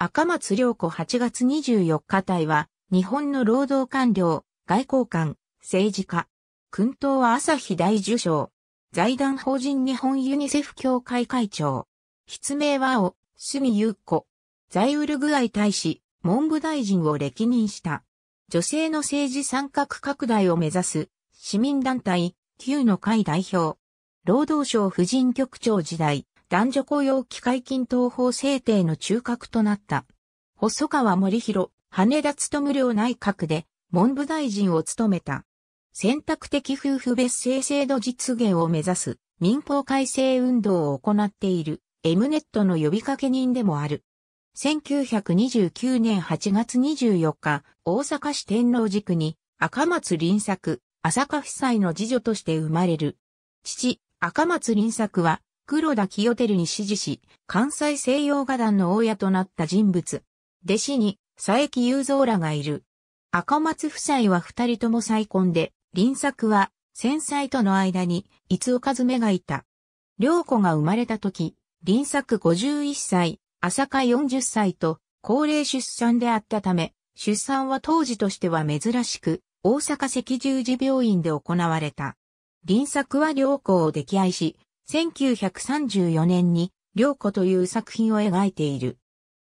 赤松良子8月24日隊は、日本の労働官僚、外交官、政治家、訓党は朝日大受賞、財団法人日本ユニセフ協会会長、筆名はお、隅優子、在ウルグアイ大使、文部大臣を歴任した、女性の政治参画拡大を目指す、市民団体、旧の会代表、労働省婦人局長時代、男女雇用機会均等法制定の中核となった。細川森弘、羽田勤務領内閣で文部大臣を務めた。選択的夫婦別姓制度実現を目指す民法改正運動を行っているエムネットの呼びかけ人でもある。1929年8月24日、大阪市天皇寺区に赤松林作、浅香夫妻の次女として生まれる。父、赤松林作は黒田清照に支持し、関西西洋画壇の大家となった人物。弟子に佐伯雄三らがいる。赤松夫妻は二人とも再婚で、林作は戦災との間に、いつおかずめがいた。良子が生まれた時、林作51歳、浅香40歳と、高齢出産であったため、出産は当時としては珍しく、大阪赤十字病院で行われた。林作は良子を溺愛し、1934年に、良子という作品を描いている。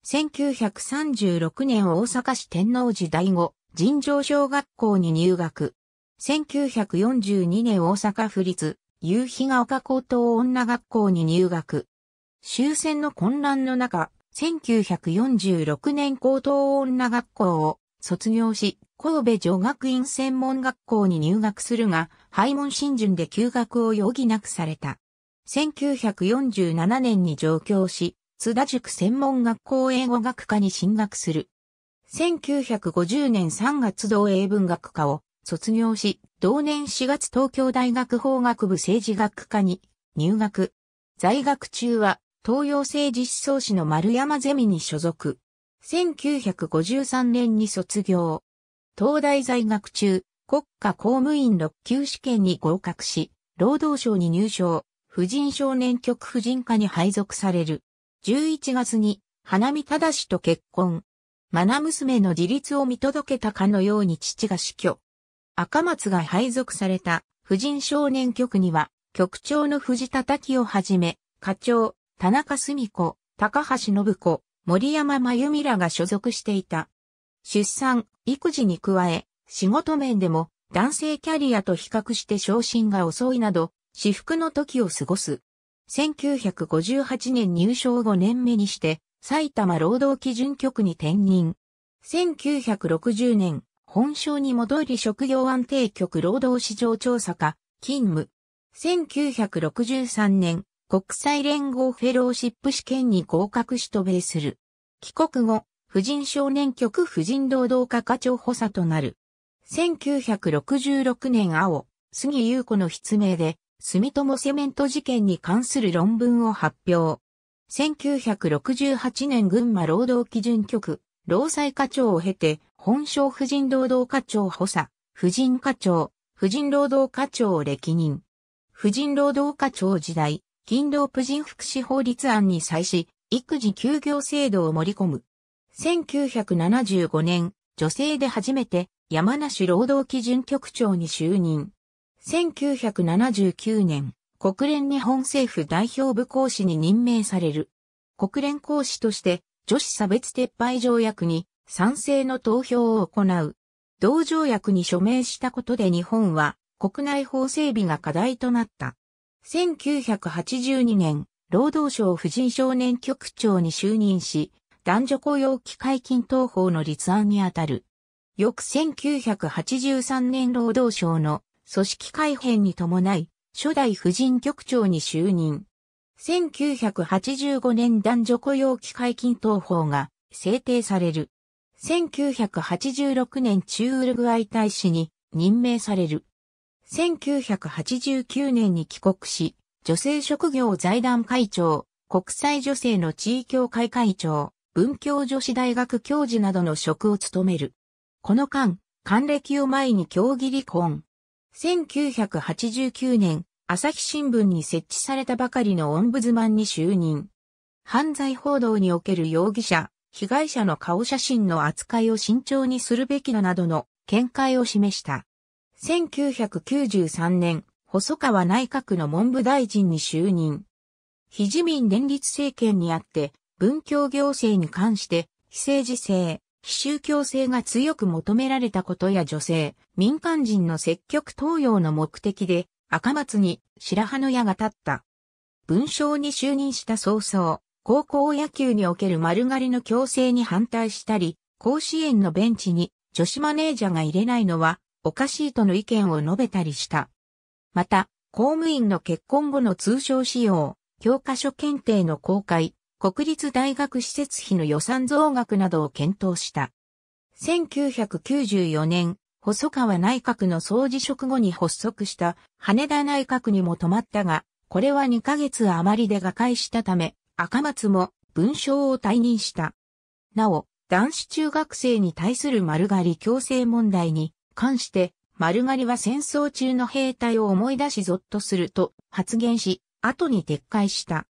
1936年大阪市天王寺第五尋常小学校に入学。1942年大阪府立夕日が丘高等女学校に入学。終戦の混乱の中、1946年高等女学校を卒業し、神戸女学院専門学校に入学するが、廃門新順で休学を余儀なくされた。1947年に上京し、津田塾専門学校英語学科に進学する。1950年3月同英文学科を卒業し、同年4月東京大学法学部政治学科に入学。在学中は東洋政治思想史の丸山ゼミに所属。1953年に卒業。東大在学中、国家公務員6級試験に合格し、労働省に入省。婦人少年局婦人課に配属される。11月に、花見正と結婚。ナ娘の自立を見届けたかのように父が死去。赤松が配属された婦人少年局には、局長の藤田滝をはじめ、課長、田中澄子、高橋信子、森山真由美らが所属していた。出産、育児に加え、仕事面でも男性キャリアと比較して昇進が遅いなど、私服の時を過ごす。1958年入省5年目にして、埼玉労働基準局に転任。1960年、本省に戻り職業安定局労働市場調査課、勤務。1963年、国際連合フェローシップ試験に合格し渡米する。帰国後、婦人少年局婦人労働課課長補佐となる。1966年青、杉優子の筆名で、住友セメント事件に関する論文を発表。1968年群馬労働基準局、労災課長を経て、本省婦人労働課長補佐、婦人課長、婦人労働課長を歴任。婦人労働課長時代、勤労婦人福祉法律案に際し、育児休業制度を盛り込む。1975年、女性で初めて山梨労働基準局長に就任。1979年、国連日本政府代表部講師に任命される。国連講師として女子差別撤廃条約に賛成の投票を行う。同条約に署名したことで日本は国内法整備が課題となった。1982年、労働省婦人少年局長に就任し、男女雇用機会均等法の立案にあたる。翌1983年労働省の組織改編に伴い、初代婦人局長に就任。1985年男女雇用機会均等法が制定される。1986年中ウルグアイ大使に任命される。1989年に帰国し、女性職業財団会長、国際女性の地位協会会長、文教女子大学教授などの職を務める。この間、還暦を前に協議離婚、1989年、朝日新聞に設置されたばかりのオンブズマンに就任。犯罪報道における容疑者、被害者の顔写真の扱いを慎重にするべきだなどの見解を示した。1993年、細川内閣の文部大臣に就任。非自民連立政権にあって、文教行政に関して、非政治性、非宗教性が強く求められたことや女性、民間人の積極登用の目的で、赤松に白羽の矢が立った。文章に就任した早々、高校野球における丸刈りの強制に反対したり、甲子園のベンチに女子マネージャーが入れないのはおかしいとの意見を述べたりした。また、公務員の結婚後の通称使用、教科書検定の公開、国立大学施設費の予算増額などを検討した。1994年、細川内閣の総辞職後に発足した羽田内閣にも止まったが、これは2ヶ月余りで瓦解したため、赤松も文章を退任した。なお、男子中学生に対する丸刈り強制問題に関して、丸刈りは戦争中の兵隊を思い出しぞっとすると発言し、後に撤回した。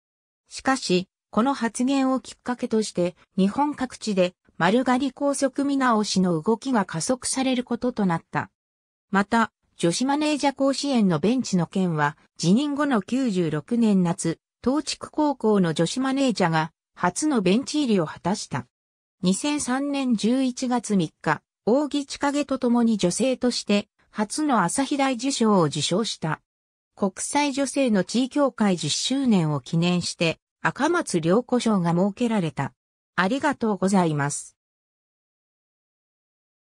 しかし、この発言をきっかけとして、日本各地で丸刈り高速見直しの動きが加速されることとなった。また、女子マネージャー甲子園のベンチの件は、辞任後の96年夏、東地区高校の女子マネージャーが、初のベンチ入りを果たした。2003年11月3日、大木千景と共に女性として、初の朝日大受賞を受賞した。国際女性の地位協会10周年を記念して、赤松良子賞が設けられた。ありがとうございます。